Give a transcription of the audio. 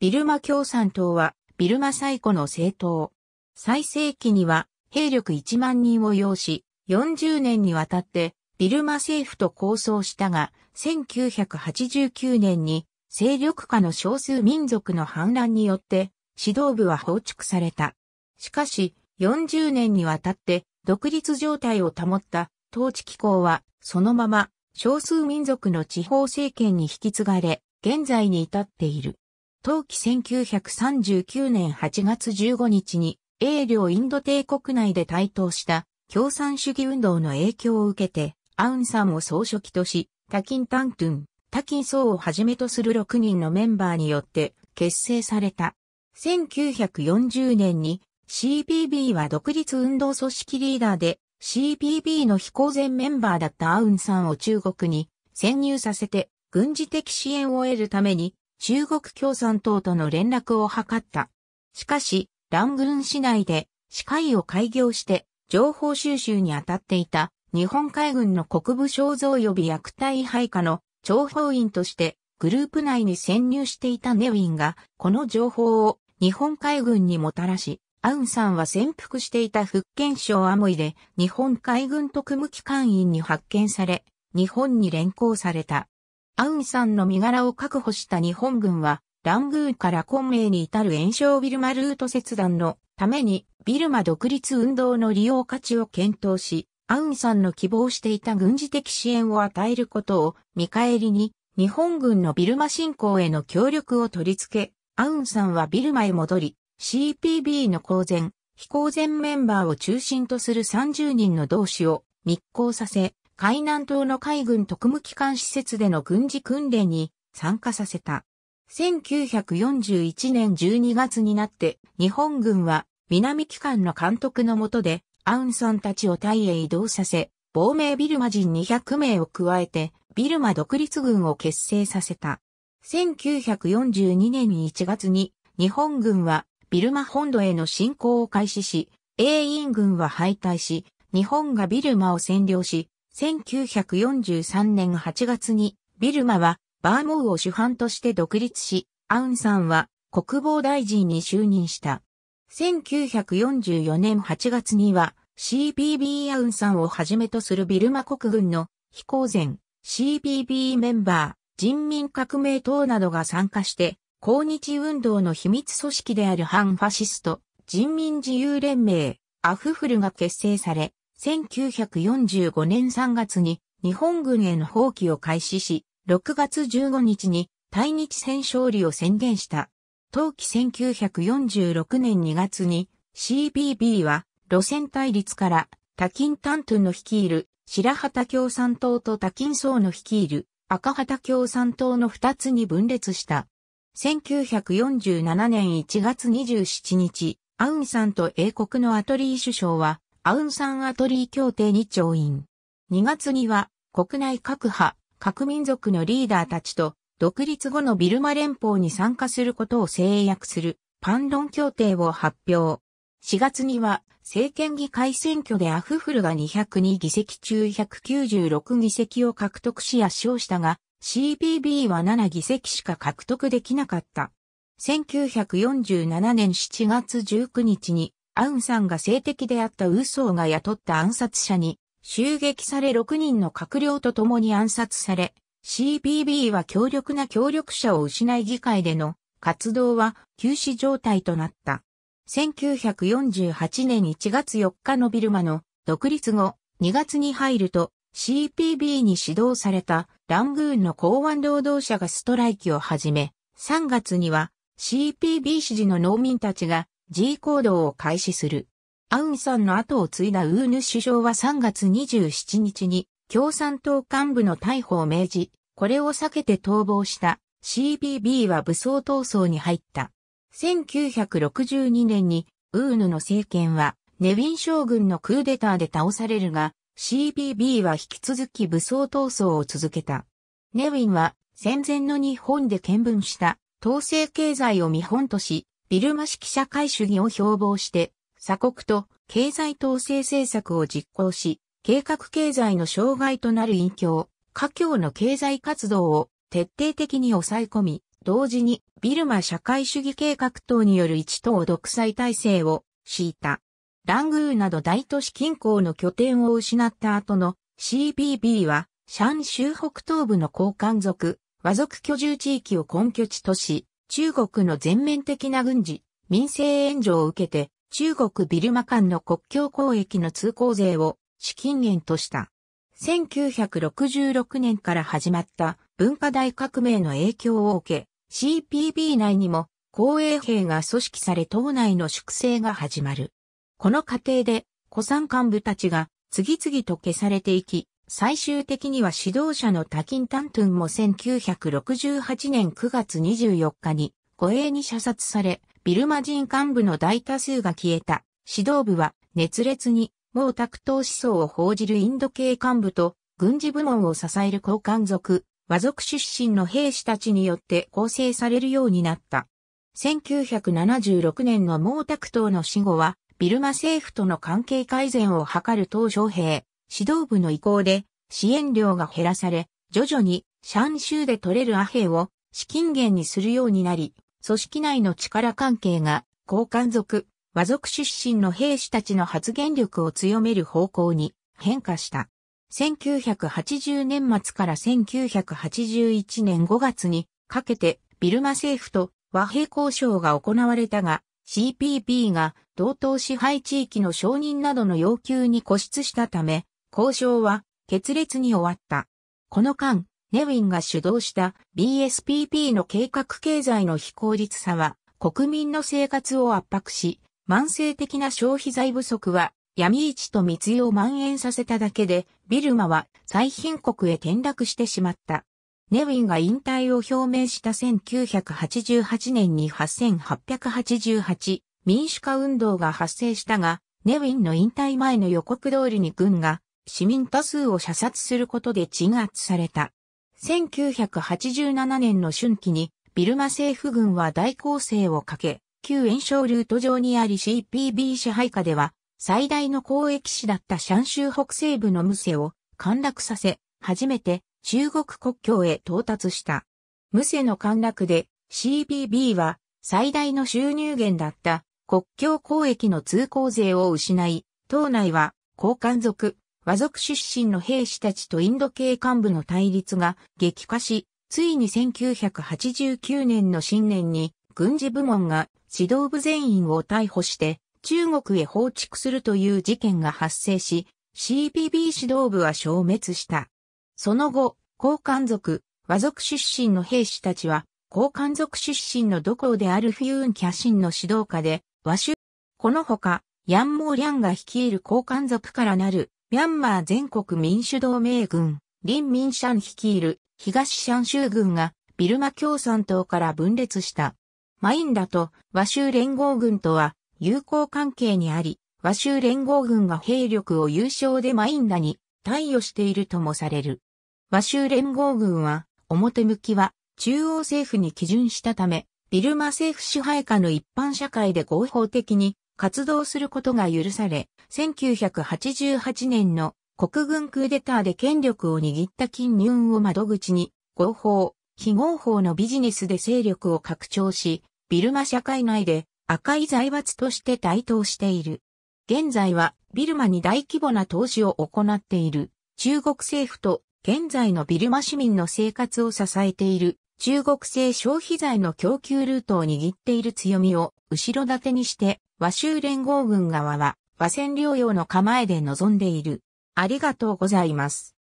ビルマ共産党は、ビルマ最古の政党。最盛期には、兵力1万人を要し、40年にわたって、ビルマ政府と構想したが、1989年に、勢力下の少数民族の反乱によって、指導部は放逐された。しかし、40年にわたって、独立状態を保った統治機構は、そのまま、少数民族の地方政権に引き継がれ、現在に至っている。当期1939年8月15日に、英領インド帝国内で台頭した共産主義運動の影響を受けて、アウンさんを総書記とし、タキン・タントゥン、タキン・ソウをはじめとする6人のメンバーによって結成された。1940年に CPB は独立運動組織リーダーで CPB の非公然メンバーだったアウンさんを中国に潜入させて軍事的支援を得るために中国共産党との連絡を図った。しかし、ラングーン市内で歯科医を開業して情報収集に当たっていた日本海軍の国部肖像及び薬隊配下の諜報員としてグループ内に潜入していたネウィンがこの情報を日本海軍にもたらし、アウンさんは潜伏していた福建省アモイで日本海軍特務機関員に発見され、日本に連行された。アウンさんの身柄を確保した日本軍は、ラングーンから昆明に至る炎症ビルマルート切断のためにビルマ独立運動の利用価値を検討し、アウンさんの希望していた軍事的支援を与えることを見返りに日本軍のビルマ侵攻への協力を取り付け、アウンさんはビルマへ戻り、CPB の公然、非公然メンバーを中心とする30人の同志を密航させ、海南島の海軍特務機関施設での軍事訓練に参加させた。1941年12月になって日本軍は南機関の監督の下でアウンソンたちをタイへ移動させ、亡命ビルマ人200名を加えてビルマ独立軍を結成させた。1942年1月に日本軍はビルマ本土への侵攻を開始し、英印軍は敗退し、日本がビルマを占領し、1943年8月にビルマはバーモウを主犯として独立し、アウンさんは国防大臣に就任した。1944年8月には CPB アウンさんをはじめとするビルマ国軍の非公然 CPB メンバー、人民革命党などが参加して、抗日運動の秘密組織である反ファシスト、人民自由連盟、アフフルが結成され、1945年3月に日本軍への放棄を開始し、6月15日に対日戦勝利を宣言した。当期1946年2月に CBB は路線対立から多金タントの率いる白旗共産党と多金層の率いる赤旗共産党の2つに分裂した。1947年1月27日、アウンさんと英国のアトリー首相はアウンサンアトリー協定に調印。2月には国内各派、各民族のリーダーたちと独立後のビルマ連邦に参加することを制約するパンロン協定を発表。4月には政権議会選挙でアフフルが202議席中196議席を獲得し圧勝したが CPB は7議席しか獲得できなかった。1947年7月19日にアウンさんが性的であったウーソーが雇った暗殺者に襲撃され6人の閣僚と共に暗殺され、CPB は強力な協力者を失い議会での活動は休止状態となった。1948年1月4日のビルマの独立後、2月に入ると CPB に指導されたラングーンの港湾労働者がストライキを始め、3月には CPB 支持の農民たちが G 行動を開始する。アウンさんの後を継いだウーヌ首相は3月27日に共産党幹部の逮捕を命じ、これを避けて逃亡した CBB は武装闘争に入った。1962年にウーヌの政権はネビン将軍のクーデターで倒されるが、CBB は引き続き武装闘争を続けた。ネウィンは戦前の日本で見聞した統制経済を見本とし、ビルマ式社会主義を標榜して、鎖国と経済統制政策を実行し、計画経済の障害となる隠境、華境の経済活動を徹底的に抑え込み、同時にビルマ社会主義計画等による一党独裁体制を敷いた。ラングーなど大都市近郊の拠点を失った後の CBB は、シャン州北東部の高官族、和族居住地域を根拠地とし、中国の全面的な軍事、民生援助を受けて、中国ビルマ間の国境交易の通行税を資金源とした。1966年から始まった文化大革命の影響を受け、CPB 内にも公営兵が組織され党内の粛清が始まる。この過程で、古参幹部たちが次々と消されていき、最終的には指導者のタキン・タントゥンも1968年9月24日に護衛に射殺され、ビルマ人幹部の大多数が消えた。指導部は熱烈に毛沢東思想を報じるインド系幹部と軍事部門を支える高官族、和族出身の兵士たちによって構成されるようになった。1976年の毛沢東の死後は、ビルマ政府との関係改善を図る鄧小平、指導部の意向で支援量が減らされ、徐々にシャン州で取れるアヘイを資金源にするようになり、組織内の力関係が高官族、和族出身の兵士たちの発言力を強める方向に変化した。1980年末から1981年5月にかけてビルマ政府と和平交渉が行われたが CPP が同等支配地域の承認などの要求に固執したため交渉は決裂に終わった。この間、ネウィンが主導した BSPP の計画経済の非効率さは国民の生活を圧迫し、慢性的な消費財不足は闇市と密輸を蔓延させただけで、ビルマは最貧国へ転落してしまった。ネウィンが引退を表明した1988年に8888民主化運動が発生したが、ネウィンの引退前の予告通りに軍が市民多数を射殺することで鎮圧された。1987年の春季に、ビルマ政府軍は大攻勢をかけ、旧炎症ルート上にあり CPB 支配下では、最大の交易市だったシャン州北西部のムセを陥落させ、初めて中国国境へ到達した。ムセの陥落で CPB は最大の収入源だった国境交易の通行税を失い、島内は交換族、和族出身の兵士たちとインド系幹部の対立が激化し、ついに1989年の新年に軍事部門が指導部全員を逮捕して中国へ放逐するという事件が発生し、CPB 指導部は消滅した。その後、高官族、和族出身の兵士たちは、高官族出身の土校であるフユーン・キャシンの指導下で、和州、このほか、ヤンモー・リャンが率いる高官族からなるミャンマー全国民主同盟軍、林民シャン率いる東シャン州軍がビルマ共産党から分裂した。マインダと和州連合軍とは友好関係にあり、和州連合軍が兵力を優勝でマインダに貸与しているともされる。和州連合軍は表向きは中央政府に基準したため、ビルマ政府支配下の一般社会で合法的に活動することが許され、1988年の国軍クーデターで権力を握った金融を窓口に、合法、非合法のビジネスで勢力を拡張し、ビルマ社会内で赤い財閥として台頭している。現在はビルマに大規模な投資を行っている中国政府と現在のビルマ市民の生活を支えている中国製消費財の供給ルートを握っている強みを後ろ盾にして和州連合軍側は、和戦療養の構えで臨んでいる。ありがとうございます。